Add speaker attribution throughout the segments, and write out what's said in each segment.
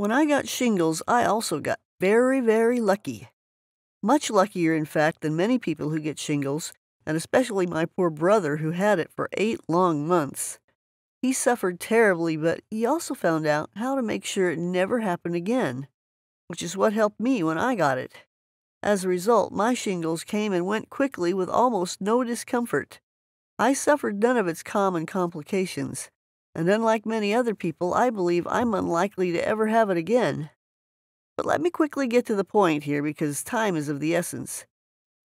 Speaker 1: When I got shingles, I also got very, very lucky. Much luckier, in fact, than many people who get shingles, and especially my poor brother who had it for eight long months. He suffered terribly, but he also found out how to make sure it never happened again, which is what helped me when I got it. As a result, my shingles came and went quickly with almost no discomfort. I suffered none of its common complications, and unlike many other people, I believe I'm unlikely to ever have it again. But let me quickly get to the point here because time is of the essence.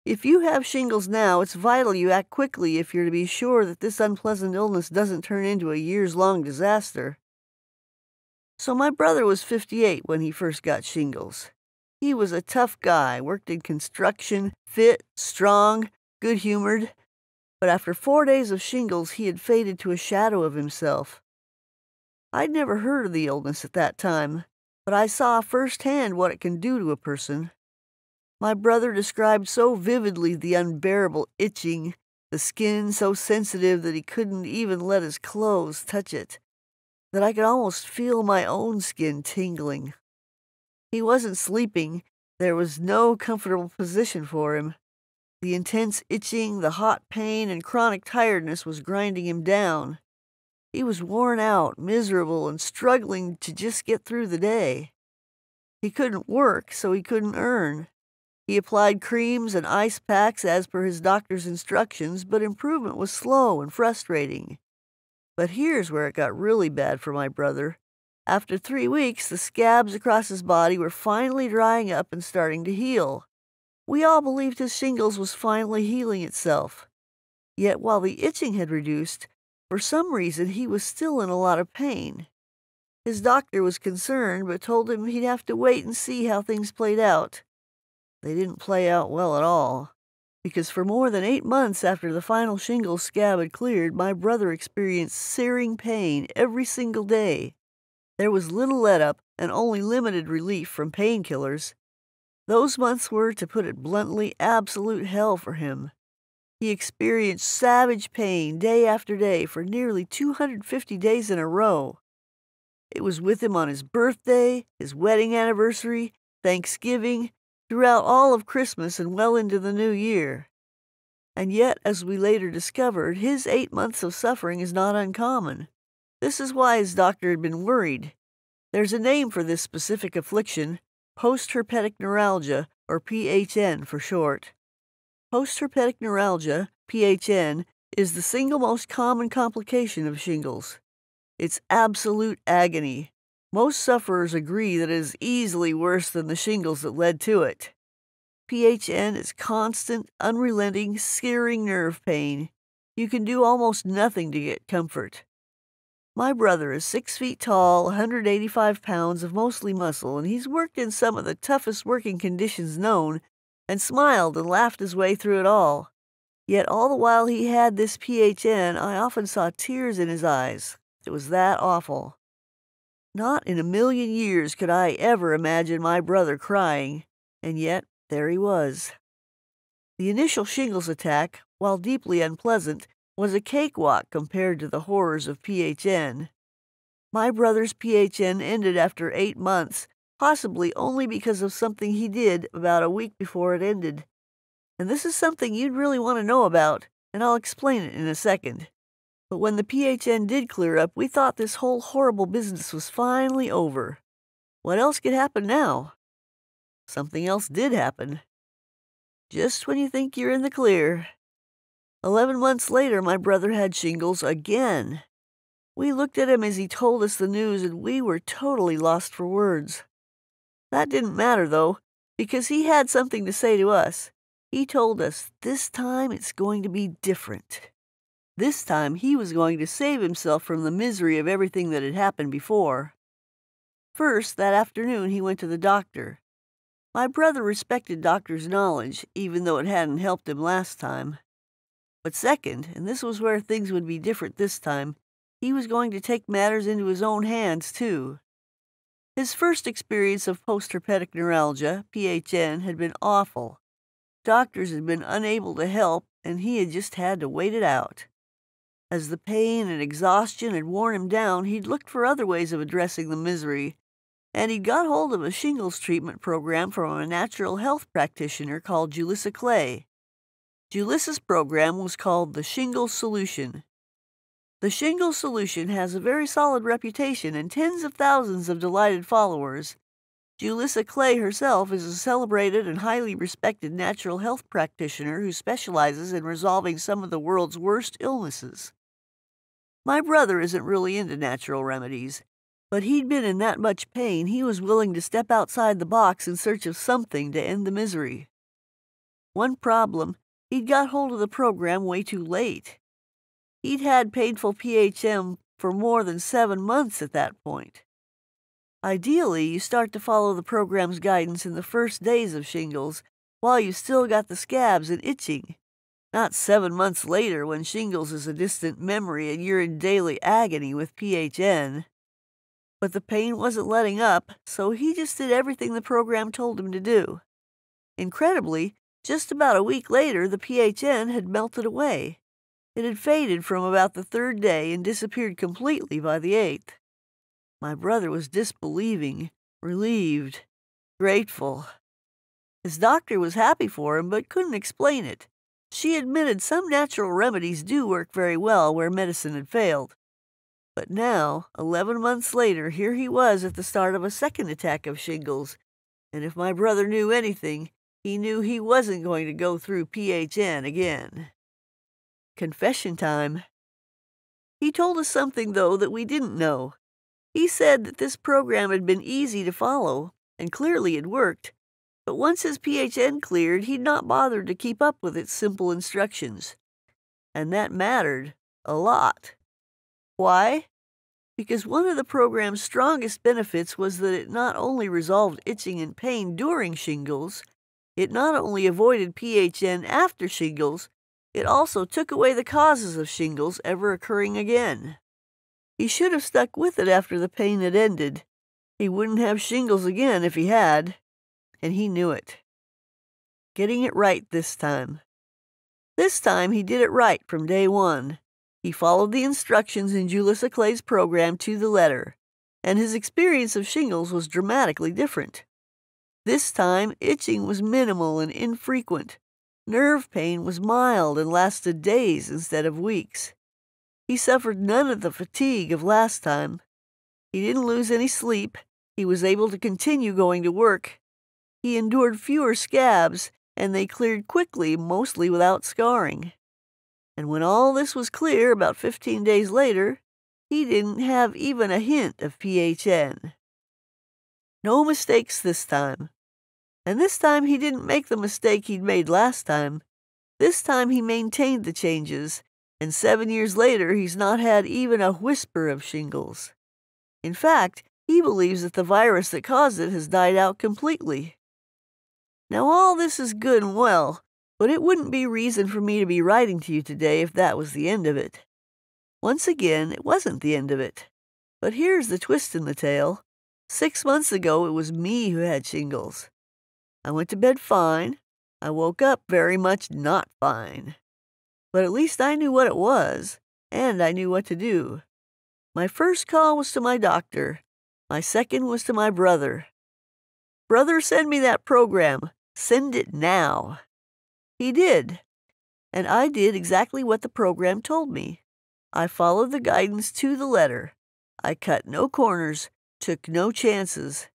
Speaker 1: If you have shingles now, it's vital you act quickly if you're to be sure that this unpleasant illness doesn't turn into a years long disaster. So, my brother was 58 when he first got shingles. He was a tough guy, worked in construction, fit, strong, good humored, but after four days of shingles he had faded to a shadow of himself. I'd never heard of the illness at that time, but I saw firsthand what it can do to a person. My brother described so vividly the unbearable itching, the skin so sensitive that he couldn't even let his clothes touch it, that I could almost feel my own skin tingling. He wasn't sleeping, there was no comfortable position for him. The intense itching, the hot pain, and chronic tiredness was grinding him down. He was worn out, miserable, and struggling to just get through the day. He couldn't work, so he couldn't earn. He applied creams and ice packs as per his doctor's instructions, but improvement was slow and frustrating. But here's where it got really bad for my brother. After three weeks, the scabs across his body were finally drying up and starting to heal. We all believed his shingles was finally healing itself. Yet while the itching had reduced, for some reason he was still in a lot of pain. His doctor was concerned, but told him he'd have to wait and see how things played out. They didn't play out well at all, because for more than eight months after the final shingle scab had cleared, my brother experienced searing pain every single day. There was little let up and only limited relief from painkillers, those months were, to put it bluntly, absolute hell for him. He experienced savage pain day after day for nearly 250 days in a row. It was with him on his birthday, his wedding anniversary, Thanksgiving, throughout all of Christmas and well into the new year. And yet, as we later discovered, his eight months of suffering is not uncommon. This is why his doctor had been worried. There's a name for this specific affliction, postherpetic neuralgia, or PHN for short. Postherpetic neuralgia, PHN, is the single most common complication of shingles. It's absolute agony. Most sufferers agree that it is easily worse than the shingles that led to it. PHN is constant, unrelenting, searing nerve pain. You can do almost nothing to get comfort. My brother is six feet tall, 185 pounds of mostly muscle, and he's worked in some of the toughest working conditions known, and smiled and laughed his way through it all. Yet all the while he had this PHN, I often saw tears in his eyes. It was that awful. Not in a million years could I ever imagine my brother crying, and yet there he was. The initial shingles attack, while deeply unpleasant, was a cakewalk compared to the horrors of PHN. My brother's PHN ended after eight months, possibly only because of something he did about a week before it ended. And this is something you'd really want to know about, and I'll explain it in a second. But when the PHN did clear up, we thought this whole horrible business was finally over. What else could happen now? Something else did happen. Just when you think you're in the clear, Eleven months later, my brother had shingles again. We looked at him as he told us the news, and we were totally lost for words. That didn't matter, though, because he had something to say to us. He told us this time it's going to be different. This time he was going to save himself from the misery of everything that had happened before. First, that afternoon, he went to the doctor. My brother respected doctor's knowledge, even though it hadn't helped him last time. But second, and this was where things would be different this time, he was going to take matters into his own hands, too. His first experience of postherpetic neuralgia, PHN, had been awful. Doctors had been unable to help, and he had just had to wait it out. As the pain and exhaustion had worn him down, he'd looked for other ways of addressing the misery, and he'd got hold of a shingles treatment program from a natural health practitioner called Julissa Clay. Julissa's program was called the Shingle Solution. The Shingle Solution has a very solid reputation and tens of thousands of delighted followers. Julissa Clay herself is a celebrated and highly respected natural health practitioner who specializes in resolving some of the world's worst illnesses. My brother isn't really into natural remedies, but he'd been in that much pain he was willing to step outside the box in search of something to end the misery. One problem He'd got hold of the program way too late. He'd had painful PHM for more than seven months at that point. Ideally, you start to follow the program's guidance in the first days of shingles while you still got the scabs and itching, not seven months later when shingles is a distant memory and you're in daily agony with PHN. But the pain wasn't letting up, so he just did everything the program told him to do. Incredibly, just about a week later, the PHN had melted away. It had faded from about the third day and disappeared completely by the eighth. My brother was disbelieving, relieved, grateful. His doctor was happy for him, but couldn't explain it. She admitted some natural remedies do work very well where medicine had failed. But now, 11 months later, here he was at the start of a second attack of shingles, and if my brother knew anything, he knew he wasn't going to go through PHN again. Confession time. He told us something, though, that we didn't know. He said that this program had been easy to follow, and clearly it worked, but once his PHN cleared, he'd not bothered to keep up with its simple instructions. And that mattered a lot. Why? Because one of the program's strongest benefits was that it not only resolved itching and pain during shingles, it not only avoided PHN after shingles, it also took away the causes of shingles ever occurring again. He should have stuck with it after the pain had ended. He wouldn't have shingles again if he had, and he knew it. Getting it right this time. This time he did it right from day one. He followed the instructions in Julissa Clay's program to the letter, and his experience of shingles was dramatically different. This time, itching was minimal and infrequent. Nerve pain was mild and lasted days instead of weeks. He suffered none of the fatigue of last time. He didn't lose any sleep. He was able to continue going to work. He endured fewer scabs, and they cleared quickly, mostly without scarring. And when all this was clear about 15 days later, he didn't have even a hint of PHN. No mistakes this time. And this time he didn't make the mistake he'd made last time. This time he maintained the changes, and seven years later he's not had even a whisper of shingles. In fact, he believes that the virus that caused it has died out completely. Now, all this is good and well, but it wouldn't be reason for me to be writing to you today if that was the end of it. Once again, it wasn't the end of it. But here's the twist in the tale. Six months ago, it was me who had shingles. I went to bed fine. I woke up very much not fine. But at least I knew what it was, and I knew what to do. My first call was to my doctor. My second was to my brother. Brother, send me that program. Send it now. He did. And I did exactly what the program told me. I followed the guidance to the letter. I cut no corners, took no chances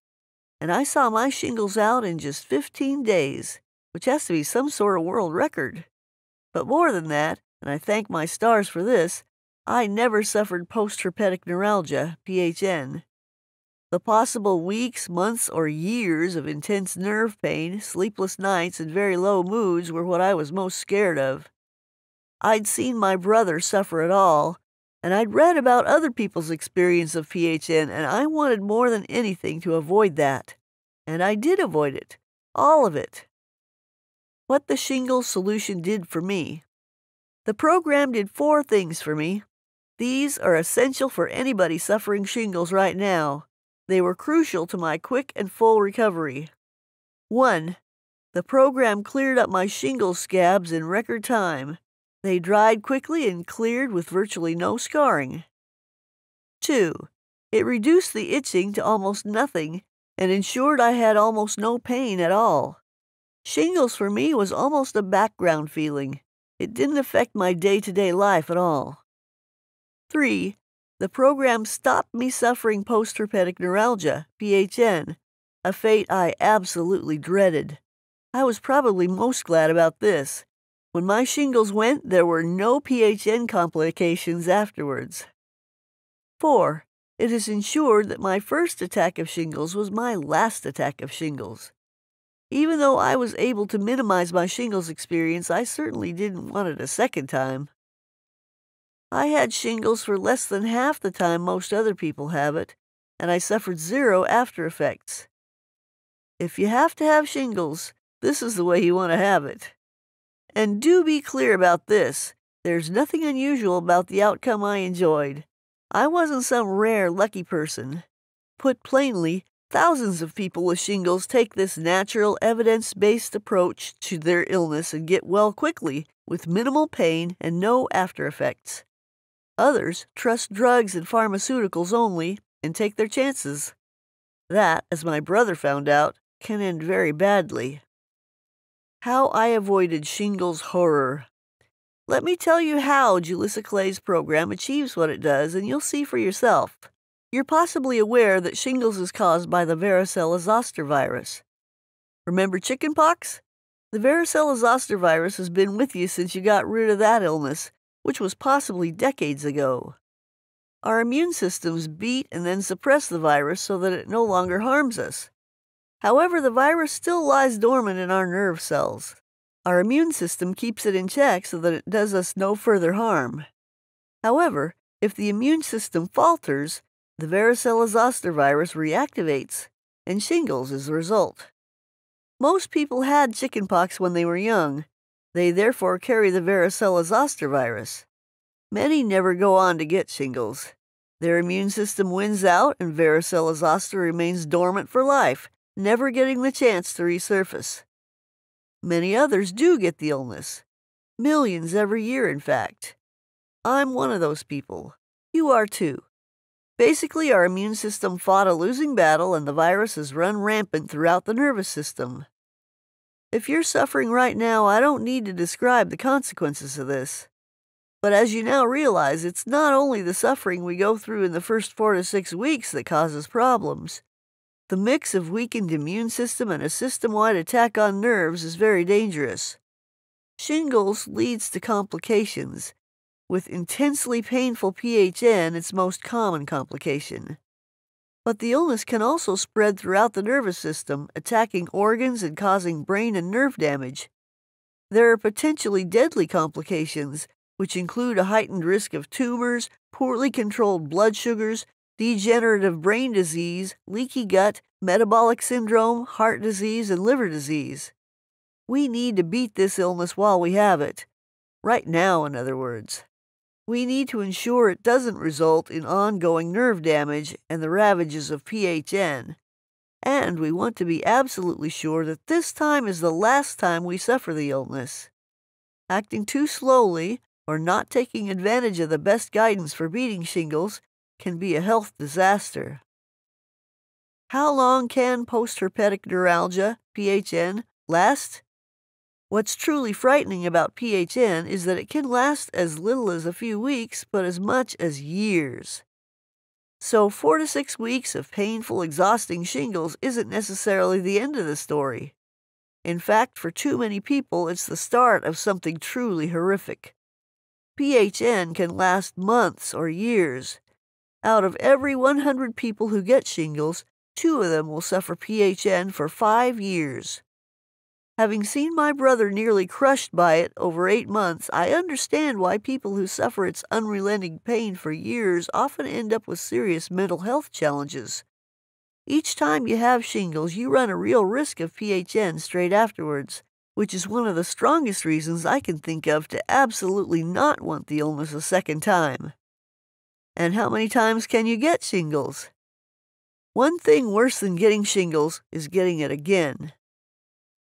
Speaker 1: and I saw my shingles out in just 15 days, which has to be some sort of world record. But more than that, and I thank my stars for this, I never suffered post herpetic neuralgia, PHN. The possible weeks, months, or years of intense nerve pain, sleepless nights, and very low moods were what I was most scared of. I'd seen my brother suffer it all, and I'd read about other people's experience of PHN, and I wanted more than anything to avoid that. And I did avoid it, all of it. What the shingle solution did for me. The program did four things for me. These are essential for anybody suffering shingles right now. They were crucial to my quick and full recovery. 1. The program cleared up my shingle scabs in record time. They dried quickly and cleared with virtually no scarring. 2. It reduced the itching to almost nothing and ensured I had almost no pain at all. Shingles for me was almost a background feeling. It didn't affect my day to day life at all. 3. The program stopped me suffering postherpetic neuralgia, PHN, a fate I absolutely dreaded. I was probably most glad about this. When my shingles went, there were no PHN complications afterwards. 4. It is ensured that my first attack of shingles was my last attack of shingles. Even though I was able to minimize my shingles experience, I certainly didn't want it a second time. I had shingles for less than half the time most other people have it, and I suffered zero after effects. If you have to have shingles, this is the way you want to have it. And do be clear about this there's nothing unusual about the outcome I enjoyed. I wasn't some rare, lucky person. Put plainly, thousands of people with shingles take this natural, evidence based approach to their illness and get well quickly, with minimal pain and no after effects. Others trust drugs and pharmaceuticals only and take their chances. That, as my brother found out, can end very badly. How I Avoided Shingles Horror. Let me tell you how Julissa Clay's program achieves what it does, and you'll see for yourself. You're possibly aware that shingles is caused by the varicella zoster virus. Remember chickenpox? The varicella zoster virus has been with you since you got rid of that illness, which was possibly decades ago. Our immune systems beat and then suppress the virus so that it no longer harms us. However, the virus still lies dormant in our nerve cells. Our immune system keeps it in check so that it does us no further harm. However, if the immune system falters, the varicella zoster virus reactivates, and shingles is the result. Most people had chickenpox when they were young. They therefore carry the varicella zoster virus. Many never go on to get shingles. Their immune system wins out, and varicella zoster remains dormant for life never getting the chance to resurface. Many others do get the illness. Millions every year, in fact. I'm one of those people. You are too. Basically, our immune system fought a losing battle and the virus has run rampant throughout the nervous system. If you're suffering right now, I don't need to describe the consequences of this. But as you now realize, it's not only the suffering we go through in the first four to six weeks that causes problems. The mix of weakened immune system and a system-wide attack on nerves is very dangerous. Shingles leads to complications, with intensely painful PHN its most common complication. But the illness can also spread throughout the nervous system, attacking organs and causing brain and nerve damage. There are potentially deadly complications, which include a heightened risk of tumors, poorly controlled blood sugars, degenerative brain disease, leaky gut, metabolic syndrome, heart disease, and liver disease. We need to beat this illness while we have it. Right now, in other words. We need to ensure it doesn't result in ongoing nerve damage and the ravages of PHN. And we want to be absolutely sure that this time is the last time we suffer the illness. Acting too slowly or not taking advantage of the best guidance for beating shingles can be a health disaster. How long can postherpetic neuralgia, PHN, last? What's truly frightening about PHN is that it can last as little as a few weeks, but as much as years. So, four to six weeks of painful, exhausting shingles isn't necessarily the end of the story. In fact, for too many people, it's the start of something truly horrific. PHN can last months or years, out of every 100 people who get shingles, two of them will suffer PHN for five years. Having seen my brother nearly crushed by it over eight months, I understand why people who suffer its unrelenting pain for years often end up with serious mental health challenges. Each time you have shingles, you run a real risk of PHN straight afterwards, which is one of the strongest reasons I can think of to absolutely not want the illness a second time. And how many times can you get shingles? One thing worse than getting shingles is getting it again.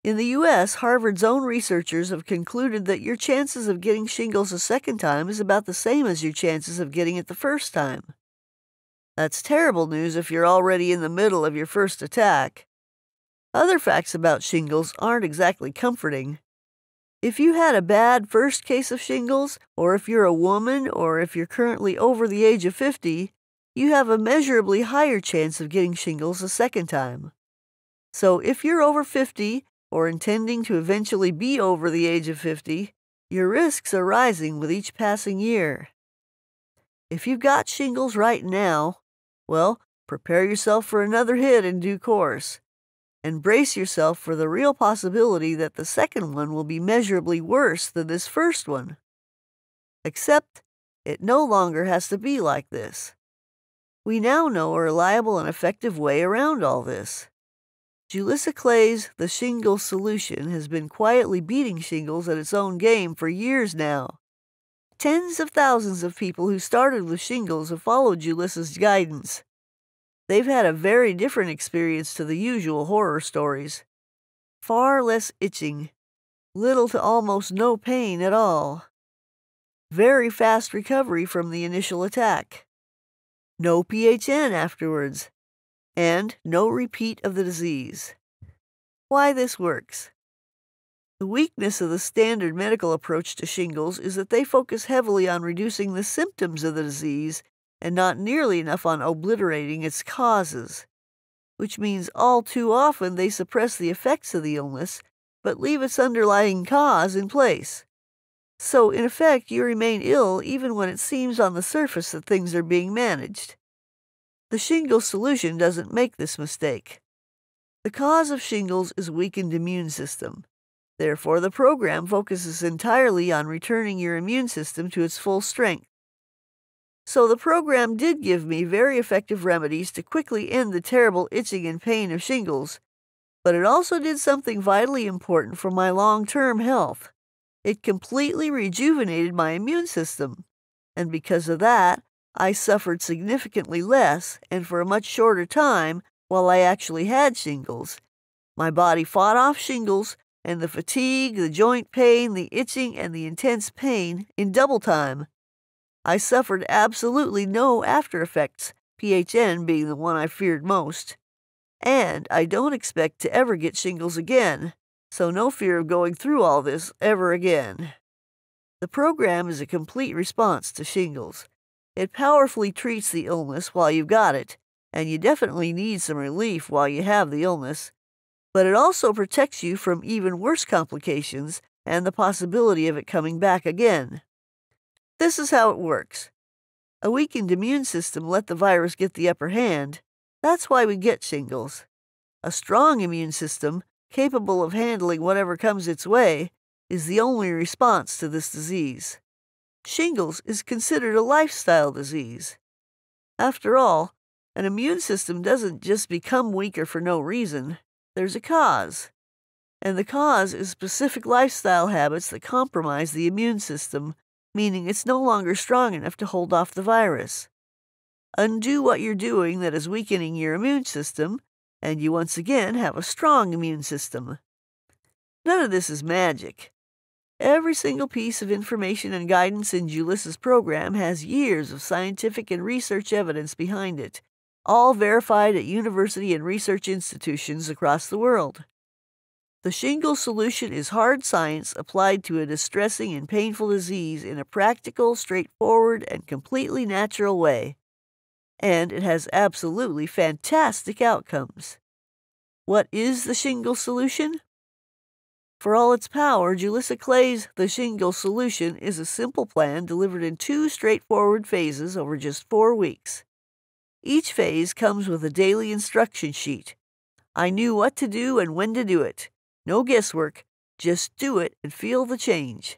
Speaker 1: In the U.S., Harvard's own researchers have concluded that your chances of getting shingles a second time is about the same as your chances of getting it the first time. That's terrible news if you're already in the middle of your first attack. Other facts about shingles aren't exactly comforting. If you had a bad first case of shingles, or if you're a woman, or if you're currently over the age of 50, you have a measurably higher chance of getting shingles a second time. So if you're over 50 or intending to eventually be over the age of 50, your risks are rising with each passing year. If you've got shingles right now, well, prepare yourself for another hit in due course and brace yourself for the real possibility that the second one will be measurably worse than this first one. Except, it no longer has to be like this. We now know a reliable and effective way around all this. Julissa Clay's The Shingles Solution has been quietly beating shingles at its own game for years now. Tens of thousands of people who started with shingles have followed Julissa's guidance. They've had a very different experience to the usual horror stories. Far less itching, little to almost no pain at all. Very fast recovery from the initial attack. No PHN afterwards, and no repeat of the disease. Why this works? The weakness of the standard medical approach to shingles is that they focus heavily on reducing the symptoms of the disease and not nearly enough on obliterating its causes, which means all too often they suppress the effects of the illness but leave its underlying cause in place. So, in effect, you remain ill even when it seems on the surface that things are being managed. The shingles solution doesn't make this mistake. The cause of shingles is weakened immune system. Therefore, the program focuses entirely on returning your immune system to its full strength. So the program did give me very effective remedies to quickly end the terrible itching and pain of shingles, but it also did something vitally important for my long term health. It completely rejuvenated my immune system, and because of that, I suffered significantly less and for a much shorter time while I actually had shingles. My body fought off shingles and the fatigue, the joint pain, the itching, and the intense pain in double time. I suffered absolutely no after effects, PHN being the one I feared most. And I don't expect to ever get shingles again, so no fear of going through all this ever again. The program is a complete response to shingles. It powerfully treats the illness while you've got it, and you definitely need some relief while you have the illness, but it also protects you from even worse complications and the possibility of it coming back again. This is how it works. A weakened immune system let the virus get the upper hand. That's why we get shingles. A strong immune system, capable of handling whatever comes its way, is the only response to this disease. Shingles is considered a lifestyle disease. After all, an immune system doesn't just become weaker for no reason, there's a cause. And the cause is specific lifestyle habits that compromise the immune system meaning it's no longer strong enough to hold off the virus. Undo what you're doing that is weakening your immune system, and you once again have a strong immune system. None of this is magic. Every single piece of information and guidance in Julissa's program has years of scientific and research evidence behind it, all verified at university and research institutions across the world. The shingle solution is hard science applied to a distressing and painful disease in a practical, straightforward, and completely natural way. And it has absolutely fantastic outcomes. What is the shingle solution? For all its power, Julissa Clay's The Shingle Solution is a simple plan delivered in two straightforward phases over just four weeks. Each phase comes with a daily instruction sheet. I knew what to do and when to do it. No guesswork, just do it and feel the change.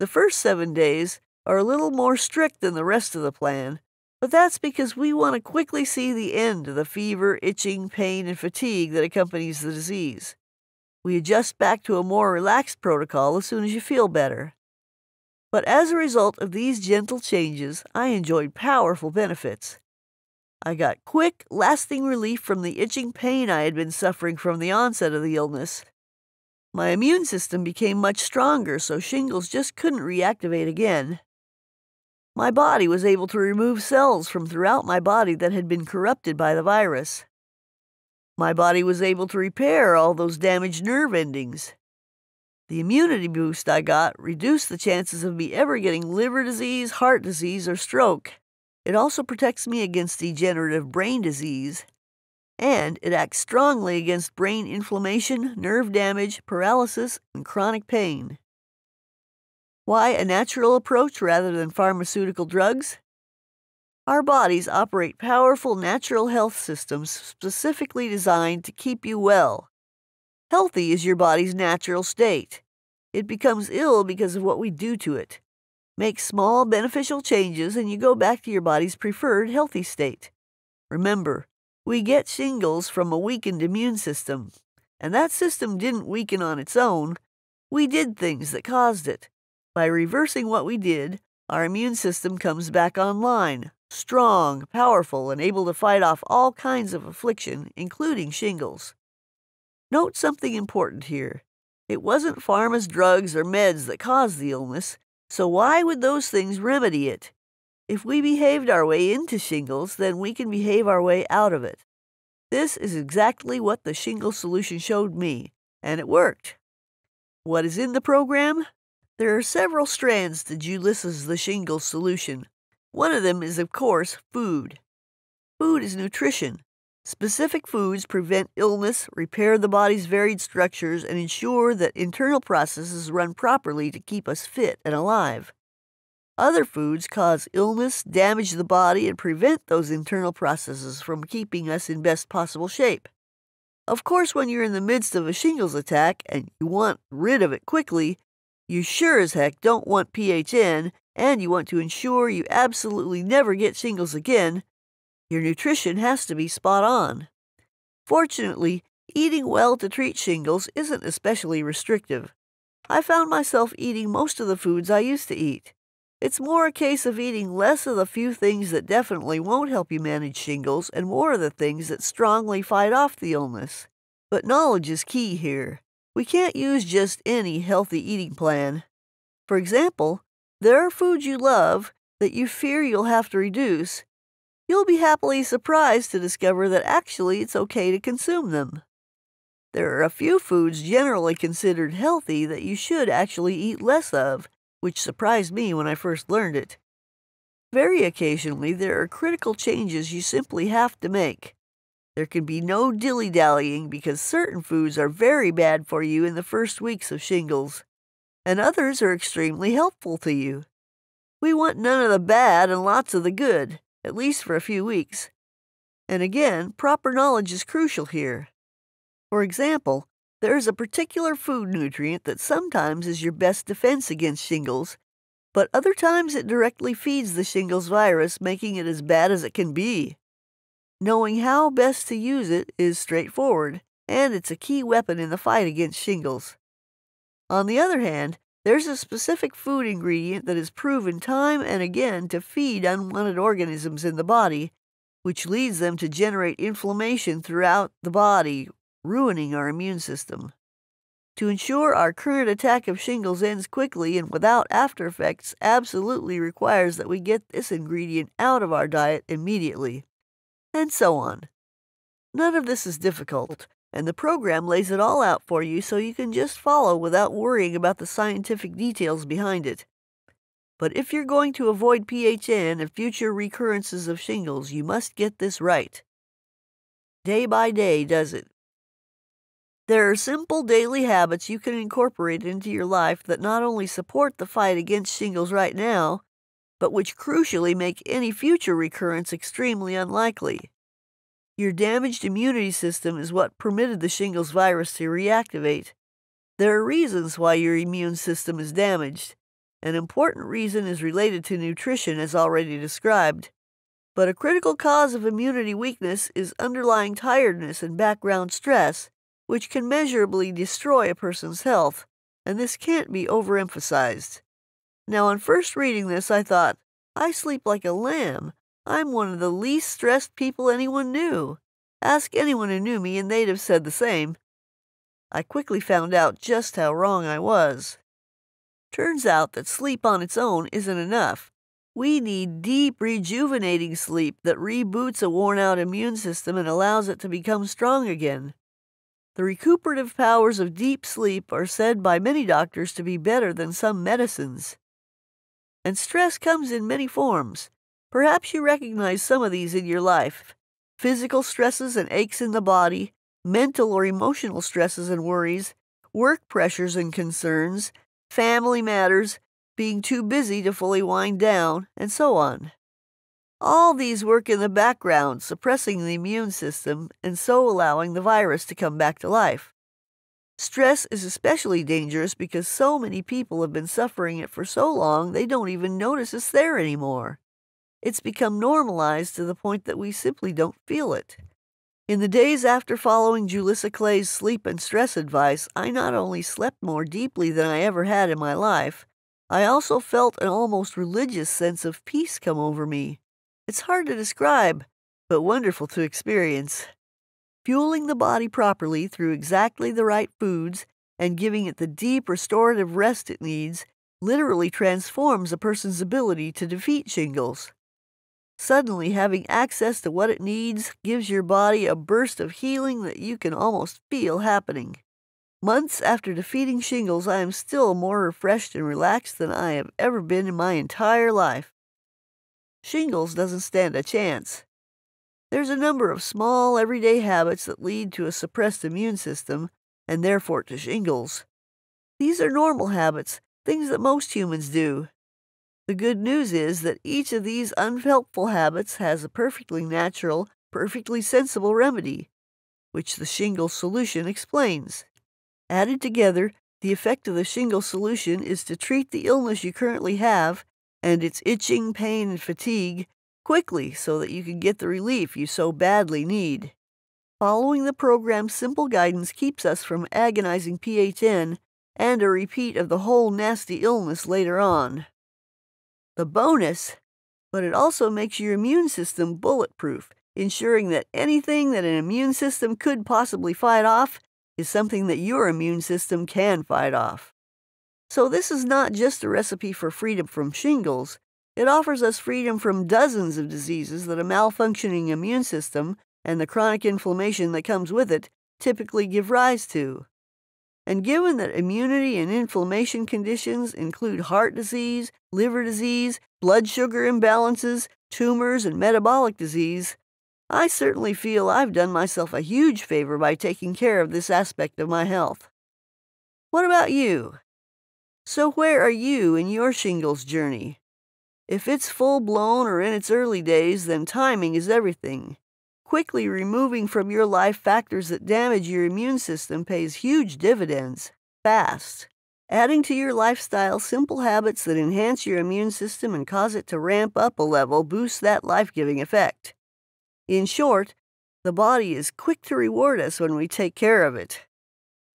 Speaker 1: The first seven days are a little more strict than the rest of the plan, but that's because we want to quickly see the end of the fever, itching, pain, and fatigue that accompanies the disease. We adjust back to a more relaxed protocol as soon as you feel better. But as a result of these gentle changes, I enjoyed powerful benefits. I got quick, lasting relief from the itching pain I had been suffering from the onset of the illness. My immune system became much stronger, so shingles just couldn't reactivate again. My body was able to remove cells from throughout my body that had been corrupted by the virus. My body was able to repair all those damaged nerve endings. The immunity boost I got reduced the chances of me ever getting liver disease, heart disease, or stroke. It also protects me against degenerative brain disease and it acts strongly against brain inflammation, nerve damage, paralysis, and chronic pain. Why a natural approach rather than pharmaceutical drugs? Our bodies operate powerful natural health systems specifically designed to keep you well. Healthy is your body's natural state. It becomes ill because of what we do to it. Make small beneficial changes and you go back to your body's preferred healthy state. Remember, we get shingles from a weakened immune system. And that system didn't weaken on its own. We did things that caused it. By reversing what we did, our immune system comes back online, strong, powerful, and able to fight off all kinds of affliction, including shingles. Note something important here. It wasn't pharma's drugs or meds that caused the illness, so why would those things remedy it? If we behaved our way into shingles, then we can behave our way out of it. This is exactly what the shingle solution showed me, and it worked. What is in the program? There are several strands to Ulysses the shingle solution. One of them is, of course, food. Food is nutrition. Specific foods prevent illness, repair the body's varied structures, and ensure that internal processes run properly to keep us fit and alive. Other foods cause illness, damage the body, and prevent those internal processes from keeping us in best possible shape. Of course, when you're in the midst of a shingles attack and you want rid of it quickly, you sure as heck don't want PHN, and you want to ensure you absolutely never get shingles again. Your nutrition has to be spot on. Fortunately, eating well to treat shingles isn't especially restrictive. I found myself eating most of the foods I used to eat. It's more a case of eating less of the few things that definitely won't help you manage shingles and more of the things that strongly fight off the illness. But knowledge is key here. We can't use just any healthy eating plan. For example, there are foods you love that you fear you'll have to reduce. You'll be happily surprised to discover that actually it's okay to consume them. There are a few foods generally considered healthy that you should actually eat less of which surprised me when I first learned it. Very occasionally, there are critical changes you simply have to make. There can be no dilly dallying because certain foods are very bad for you in the first weeks of shingles, and others are extremely helpful to you. We want none of the bad and lots of the good, at least for a few weeks. And again, proper knowledge is crucial here. For example, there is a particular food nutrient that sometimes is your best defense against shingles, but other times it directly feeds the shingles virus, making it as bad as it can be. Knowing how best to use it is straightforward, and it's a key weapon in the fight against shingles. On the other hand, there's a specific food ingredient that is proven time and again to feed unwanted organisms in the body, which leads them to generate inflammation throughout the body, ruining our immune system. To ensure our current attack of shingles ends quickly and without after effects absolutely requires that we get this ingredient out of our diet immediately. And so on. None of this is difficult, and the program lays it all out for you so you can just follow without worrying about the scientific details behind it. But if you're going to avoid PHN and future recurrences of shingles, you must get this right. Day by day does it. There are simple daily habits you can incorporate into your life that not only support the fight against shingles right now, but which crucially make any future recurrence extremely unlikely. Your damaged immunity system is what permitted the shingles virus to reactivate. There are reasons why your immune system is damaged. An important reason is related to nutrition, as already described. But a critical cause of immunity weakness is underlying tiredness and background stress, which can measurably destroy a person's health, and this can't be overemphasized. Now, on first reading this, I thought, I sleep like a lamb. I'm one of the least stressed people anyone knew. Ask anyone who knew me, and they'd have said the same. I quickly found out just how wrong I was. Turns out that sleep on its own isn't enough. We need deep, rejuvenating sleep that reboots a worn out immune system and allows it to become strong again. The recuperative powers of deep sleep are said by many doctors to be better than some medicines. And stress comes in many forms. Perhaps you recognize some of these in your life physical stresses and aches in the body, mental or emotional stresses and worries, work pressures and concerns, family matters, being too busy to fully wind down, and so on. All these work in the background, suppressing the immune system and so allowing the virus to come back to life. Stress is especially dangerous because so many people have been suffering it for so long they don't even notice it's there anymore. It's become normalized to the point that we simply don't feel it. In the days after following Julissa Clay's sleep and stress advice, I not only slept more deeply than I ever had in my life, I also felt an almost religious sense of peace come over me. It's hard to describe, but wonderful to experience. Fueling the body properly through exactly the right foods and giving it the deep restorative rest it needs literally transforms a person's ability to defeat shingles. Suddenly, having access to what it needs gives your body a burst of healing that you can almost feel happening. Months after defeating shingles, I am still more refreshed and relaxed than I have ever been in my entire life shingles doesn't stand a chance. There's a number of small, everyday habits that lead to a suppressed immune system and therefore to shingles. These are normal habits, things that most humans do. The good news is that each of these unhelpful habits has a perfectly natural, perfectly sensible remedy, which the shingle solution explains. Added together, the effect of the shingle solution is to treat the illness you currently have and its itching, pain, and fatigue quickly so that you can get the relief you so badly need. Following the program's simple guidance keeps us from agonizing PHN and a repeat of the whole nasty illness later on. The bonus, but it also makes your immune system bulletproof, ensuring that anything that an immune system could possibly fight off is something that your immune system can fight off. So this is not just a recipe for freedom from shingles, it offers us freedom from dozens of diseases that a malfunctioning immune system and the chronic inflammation that comes with it typically give rise to. And given that immunity and inflammation conditions include heart disease, liver disease, blood sugar imbalances, tumors, and metabolic disease, I certainly feel I've done myself a huge favor by taking care of this aspect of my health. What about you? So where are you in your shingles journey? If it's full blown or in its early days, then timing is everything. Quickly removing from your life factors that damage your immune system pays huge dividends, fast. Adding to your lifestyle simple habits that enhance your immune system and cause it to ramp up a level boosts that life giving effect. In short, the body is quick to reward us when we take care of it.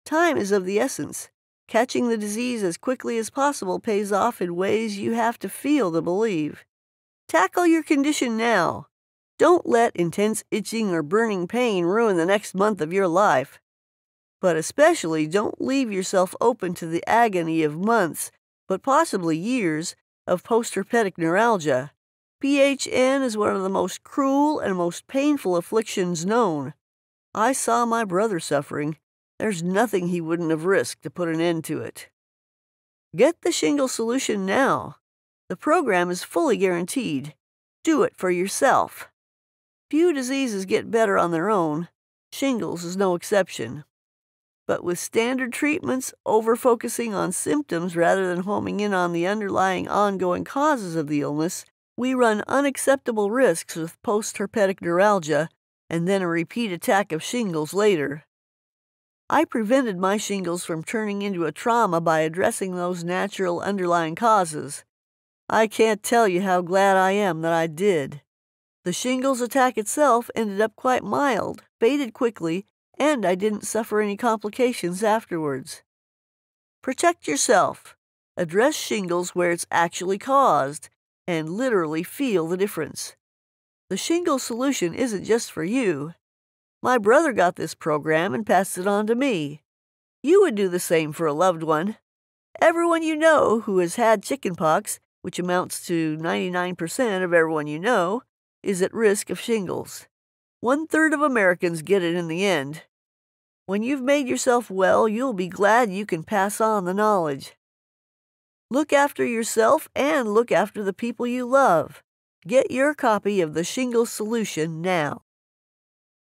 Speaker 1: Time is of the essence. Catching the disease as quickly as possible pays off in ways you have to feel to believe. Tackle your condition now. Don't let intense itching or burning pain ruin the next month of your life. But especially don't leave yourself open to the agony of months, but possibly years, of postherpetic neuralgia. PHN is one of the most cruel and most painful afflictions known. I saw my brother suffering, there's nothing he wouldn't have risked to put an end to it. Get the shingle solution now. The program is fully guaranteed. Do it for yourself. Few diseases get better on their own. Shingles is no exception. But with standard treatments over focusing on symptoms rather than homing in on the underlying ongoing causes of the illness, we run unacceptable risks with post herpetic neuralgia and then a repeat attack of shingles later. I prevented my shingles from turning into a trauma by addressing those natural underlying causes. I can't tell you how glad I am that I did. The shingles attack itself ended up quite mild, faded quickly, and I didn't suffer any complications afterwards. Protect yourself. Address shingles where it's actually caused, and literally feel the difference. The shingle solution isn't just for you, my brother got this program and passed it on to me. You would do the same for a loved one. Everyone you know who has had chickenpox, which amounts to 99% of everyone you know, is at risk of shingles. One third of Americans get it in the end. When you've made yourself well, you'll be glad you can pass on the knowledge. Look after yourself and look after the people you love. Get your copy of The Shingle Solution now.